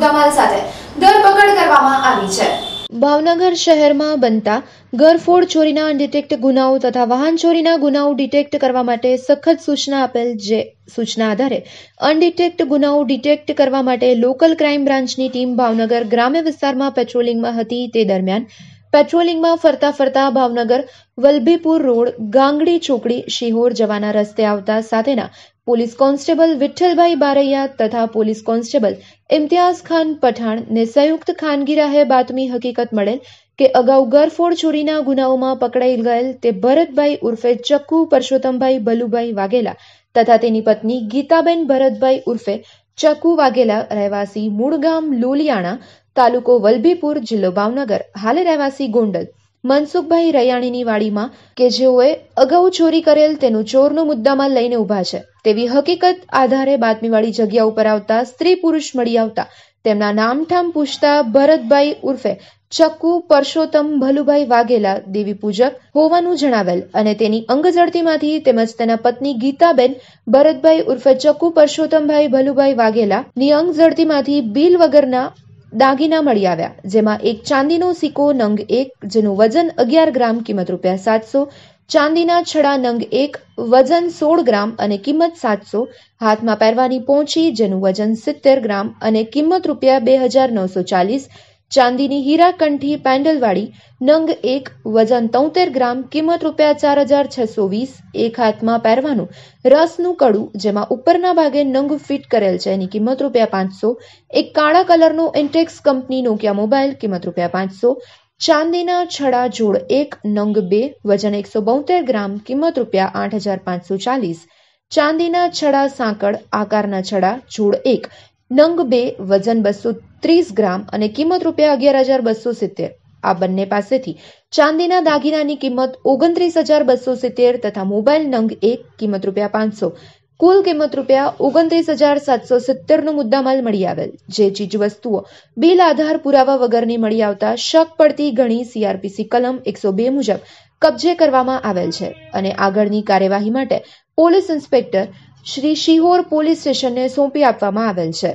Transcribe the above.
મુદ્દામાલ સાથે ધરપકડ કરવામાં આવી છે ભાવનગર શહેરમાં બનતા ઘરફોડ ચોરીના અનડિટેક્ટ ગુનાઓ તથા વાહન ચોરીના ગુનાઓ ડિટેક્ટ કરવા માટે સખત સૂચના આપેલ જે સૂચના આધારે અનડિટેક્ટ ગુનાઓ ડિટેક્ટ કરવા માટે લોકલ ક્રાઇમ બ્રાન્ચની ટીમ ભાવનગર ગ્રામ્ય વિસ્તારમાં પેટ્રોલિંગમાં હતી તે દરમિયાન પેટ્રોલિંગમાં ફરતા ફરતા ભાવનગર વલ્ભીપુર રોડ ગાંગડી ચોકડી શિહોર જવાના રસ્તે આવતા સાથેના પોલીસ કોન્સ્ટેબલ વિઠ્ઠલભાઈ બારૈયા તથા પોલીસ કોન્સ્ટેબલ ઇમ્તિયાઝ ખાન પઠાણ ને સંયુક્ત ખાનગી રાહે બાતમી હકીકત મળેલ કે અગાઉ ગરફોડ ચોરીના ગુનાઓમાં પકડાઈ ગયેલ તે ભરતભાઈ ઉર્ફે ચક્કુ પરસોત્તમભાઈ ભલુભાઈ વાઘેલા તથા તેની પત્ની ગીતાબેન ભરતભાઈ ઉર્ફે ચક્કુ વાઘેલા રહેવાસી મૂળ ગામ લોલિયાણા તાલુકો વલભીપુર જિલ્લો ભાવનગર હાલે રહેવાસી ગોંડલ મનસુખભાઈ રૈયાણીની વાડીમાં કે જેઓએ અગાઉ ચોરી કરેલ તેનું ચોરનું મુદ્દામાં લઈને ઉભા છે તેવી હકીકત આધારે બાતમીવાળી જગ્યા ઉપર આવતા સ્ત્રી પુરુષ મળી આવતા તેમના નામઠામ પૂછતા ભરતભાઈ ઉર્ફે ચક્કુ પરસોત્તમ ભલુભાઈ વાઘેલા દેવી પૂજક હોવાનું જણાવેલ અને તેની અંગઝડતીમાંથી તેમજ તેના પત્ની ગીતાબેન ભરતભાઈ ઉર્ફે ચક્કુ પરસોત્તમભાઈ ભલુભાઈ વાઘેલા ની અંગઝડતીમાંથી બિલ વગરના દાગીના મળી આવ્યા જેમાં એક ચાંદીનો સિક્કો નંગ એક જેનું વજન અગિયાર ગ્રામ કિંમત રૂપિયા સાતસો ચાંદીના છડા નંગ એક વજન સોળ ગ્રામ અને કિંમત સાતસો હાથમાં પહેરવાની પહોંચી જેનું વજન સિત્તેર ગ્રામ અને કિંમત રૂપિયા બે હજાર નવસો ચાલીસ ચાંદીની હીરાકંઠી પેન્ડલવાળી નંગ એક વજન તોતેર ગ્રામ કિંમત રૂપિયા ચાર હજાર છસો વીસ એક હાથમાં પહેરવાનું રસનું કડું જેમાં ઉપરના ભાગે નંગ ફિટ કરેલ છે એની કિંમત રૂપિયા પાંચસો એક કાળા કલરનો ઇન્ટેક્સ કંપની નોકિયા મોબાઈલ કિંમત રૂપિયા પાંચસો ચાંદીના છડા જોડ એક નંગ બે વજન એકસો બોતેર ગ્રામ કિંમત રૂપિયા આઠ હજાર પાંચસો ચાલીસ ચાંદીના છડા સાંકળ આકારના છડા જોડ એક નંગ બે વજન બસો ત્રીસ ગ્રામ અને કિંમત રૂપિયા અગિયાર હજાર બસો સિત્તેર આ બંને પાસેથી ચાંદીના દાગીનાની કિંમત ઓગણત્રીસ હજાર બસો સિત્તેર તથા મોબાઈલ નંગ એક કિંમત રૂપિયા પાંચસો કુલ કિંમત રૂપિયા ઓગણત્રીસ હજાર સાતસો સિત્તેરનો મુદ્દામાલ મળી આવેલ જે ચીજવસ્તુઓ બિલ આધાર પુરાવા વગરની મળી આવતા શક પડતી ઘણી સીઆરપીસી કલમ એકસો બે મુજબ કબજે કરવામાં આવેલ છે અને આગળની કાર્યવાહી માટે police inspector Shri Sihor police સ્ટેશનને સોંપી આપવામાં આવેલ છે